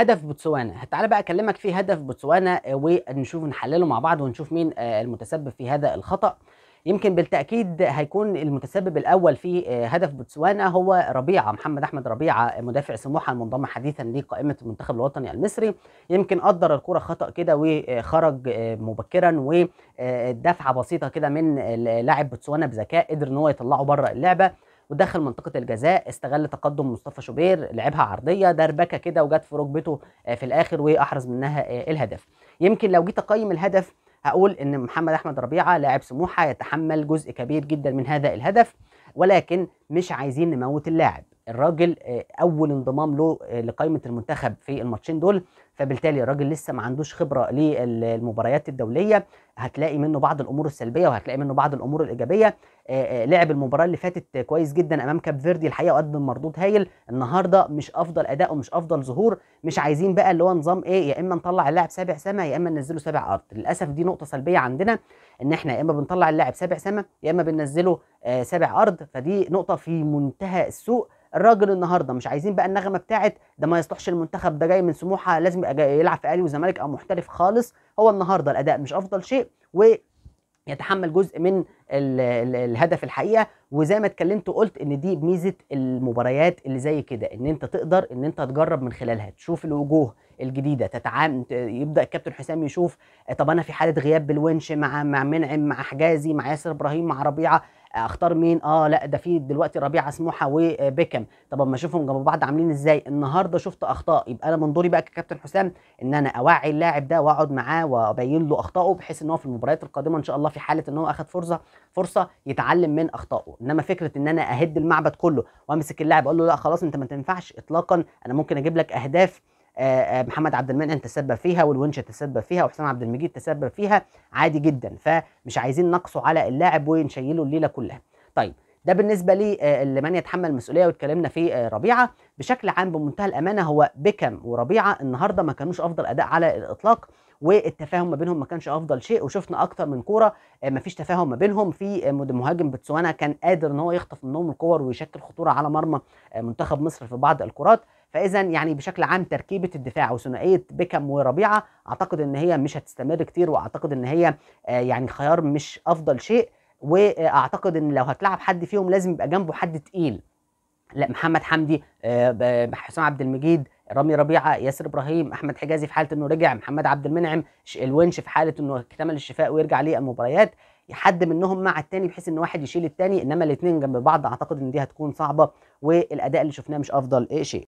هدف بوتسوانا تعالى بقى اكلمك في هدف بوتسوانا آه، ونشوف نحلله مع بعض ونشوف مين آه، المتسبب في هذا الخطأ يمكن بالتاكيد هيكون المتسبب الاول في آه، هدف بوتسوانا هو ربيعه محمد احمد ربيعه مدافع سموحه المنضم حديثا لقائمه المنتخب الوطني المصري يمكن قدر الكره خطا كده وخرج مبكرا ودفعه بسيطه كده من لاعب بوتسوانا بذكاء قدر ان هو يطلعه بره اللعبه ودخل منطقه الجزاء استغل تقدم مصطفى شوبير لعبها عرضيه دربكه كده وجت في ركبته آه، في الاخر واحرز منها آه، الهدف يمكن لو جيت اقيم الهدف هقول ان محمد احمد ربيعه لاعب سموحه يتحمل جزء كبير جدا من هذا الهدف ولكن مش عايزين نموت اللاعب الراجل آه، اول انضمام له آه، لقائمه المنتخب في الماتشين دول فبالتالي الراجل لسه ما عندوش خبره للمباريات الدوليه هتلاقي منه بعض الامور السلبيه وهتلاقي منه بعض الامور الايجابيه آه، لعب المباراه اللي فاتت كويس جدا امام كاب فيردي الحقيقه وقدم مردود هايل النهارده مش افضل اداء ومش افضل ظهور مش عايزين بقى اللي هو نظام ايه يا اما نطلع اللاعب سابع سما يا اما ننزله سابع ارض للاسف دي نقطه سلبيه عندنا ان احنا يا اما بنطلع اللاعب سابع سما يا اما بننزله سابع ارض فدي نقطه في منتهى السوء الراجل النهارده مش عايزين بقى النغمه بتاعت ده ما يصلحش المنتخب ده جاي من سموحه لازم يلعب في اهلي وزمالك او محترف خالص هو النهارده الاداء مش افضل شيء و يتحمل جزء من الهدف الحقيقه وزي ما اتكلمت وقلت ان دي ميزه المباريات اللي زي كده ان انت تقدر ان انت تجرب من خلالها تشوف الوجوه الجديده تتعامل يبدا الكابتن حسام يشوف طب انا في حاله غياب بالونش مع مع منعم مع حجازي مع ياسر ابراهيم مع ربيعه اختار مين اه لا ده في دلوقتي ربيعه سموحه وبيكم طب اما اشوفهم جنب بعض عاملين ازاي النهارده شفت اخطاء يبقى انا من دوري بقى ككابتن حسام ان انا اوعي اللاعب ده واقعد معاه وابين له اخطائه بحيث ان هو في المباريات القادمه ان شاء الله في حاله ان هو اخذ فرصه فرصه يتعلم من اخطائه انما فكره ان انا اهد المعبد كله وامسك اللاعب اقول له لا خلاص انت ما تنفعش اطلاقا انا ممكن اجيب لك اهداف آه، آه، محمد عبد المنعم تسبب فيها والونش تسبب فيها وحسام عبد المجيد تسبب فيها عادي جدا فمش عايزين نقصوا على اللاعب ونشيله الليله كلها طيب ده بالنسبه آه، لمن يتحمل المسؤوليه واتكلمنا في ربيعه بشكل عام بمنتهى الامانه هو بيكم وربيعه النهارده ما كانوش افضل اداء على الاطلاق والتفاهم ما بينهم ما كانش افضل شيء وشفنا اكتر من كوره ما فيش تفاهم ما بينهم في مهاجم بتسوانا كان قادر ان هو يخطف منهم الكور ويشكل خطوره على مرمى منتخب مصر في بعض الكرات فاذا يعني بشكل عام تركيبه الدفاع وثنائيه بيكم وربيعه اعتقد ان هي مش هتستمر كتير واعتقد ان هي آه، يعني خيار مش افضل شيء واعتقد ان لو هتلعب حد فيهم لازم يبقى جنبه حد تقيل لا محمد حمدي آه، حسام عبد المجيد رامي ربيعه ياسر ابراهيم احمد حجازي في حاله انه رجع محمد عبد المنعم الونش في حاله انه اكتمل الشفاء ويرجع للمباريات حد منهم مع التاني بحيث ان واحد يشيل التاني انما الاثنين جنب بعض اعتقد ان دي هتكون صعبه والاداء اللي شفناه مش افضل إيه شيء